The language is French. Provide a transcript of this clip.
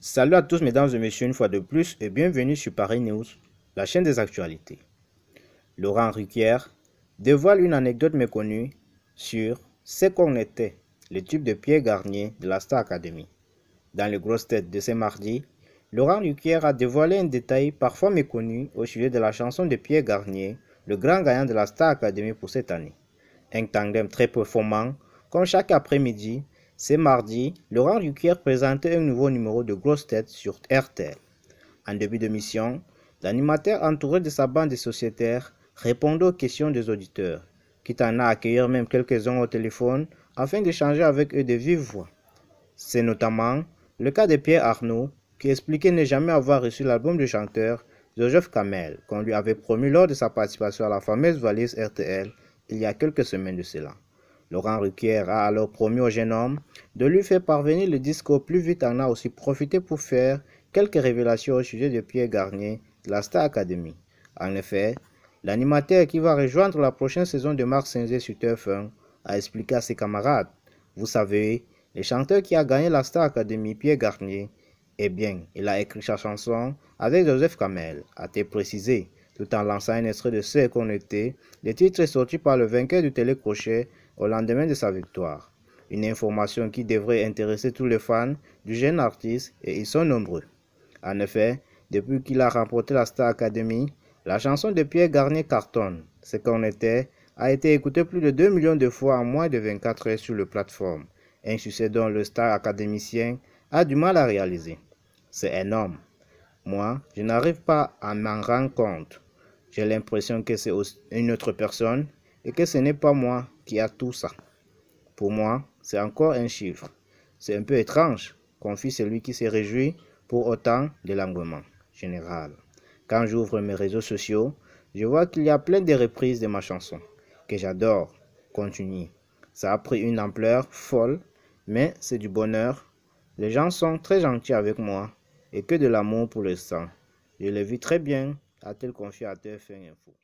Salut à tous mesdames et messieurs une fois de plus et bienvenue sur Paris News, la chaîne des actualités. Laurent Ruquier dévoile une anecdote méconnue sur ce qu'on était, le type de Pierre Garnier de la Star Academy. Dans les grosses têtes de ce mardi, Laurent Ruquier a dévoilé un détail parfois méconnu au sujet de la chanson de Pierre Garnier, le grand gagnant de la Star Academy pour cette année. Un tandem très performant, comme chaque après-midi, ce mardi, Laurent Ruquier présentait un nouveau numéro de Grosse Tête sur RTL. En début de mission, l'animateur entouré de sa bande de sociétaires répondait aux questions des auditeurs, quitte en accueillir même quelques-uns au téléphone afin d'échanger avec eux de vive voix. C'est notamment le cas de Pierre Arnaud, qui expliquait ne jamais avoir reçu l'album du chanteur Joseph Kamel, qu'on lui avait promis lors de sa participation à la fameuse valise RTL il y a quelques semaines de cela. Laurent Ruquier a alors promis au jeune homme de lui faire parvenir le discours plus vite en a aussi profité pour faire quelques révélations au sujet de Pierre Garnier la Star Academy. En effet, l'animateur qui va rejoindre la prochaine saison de Marc Sengé sur TF1 a expliqué à ses camarades Vous savez, le chanteur qui a gagné la Star Academy, Pierre Garnier, eh bien, il a écrit sa chanson avec Joseph Kamel, a été précisé, tout en lançant un extrait de ce qu'on était. Le titre est sorti par le vainqueur du télécrochet au lendemain de sa victoire. Une information qui devrait intéresser tous les fans du jeune artiste et ils sont nombreux. En effet, depuis qu'il a remporté la Star Academy, la chanson de Pierre Garnier « Ce qu'on était a été écoutée plus de 2 millions de fois en moins de 24 heures sur le plateforme, un succès dont le star académicien a du mal à réaliser. C'est énorme. Moi, je n'arrive pas à m'en rendre compte. J'ai l'impression que c'est une autre personne et que ce n'est pas moi qui a tout ça. Pour moi, c'est encore un chiffre. C'est un peu étrange, confie celui qui se réjouit pour autant de l'engouement général. Quand j'ouvre mes réseaux sociaux, je vois qu'il y a plein de reprises de ma chanson, que j'adore, continue. Ça a pris une ampleur folle, mais c'est du bonheur. Les gens sont très gentils avec moi et que de l'amour pour le sang. Je le vis très bien, a t elle confié à Info.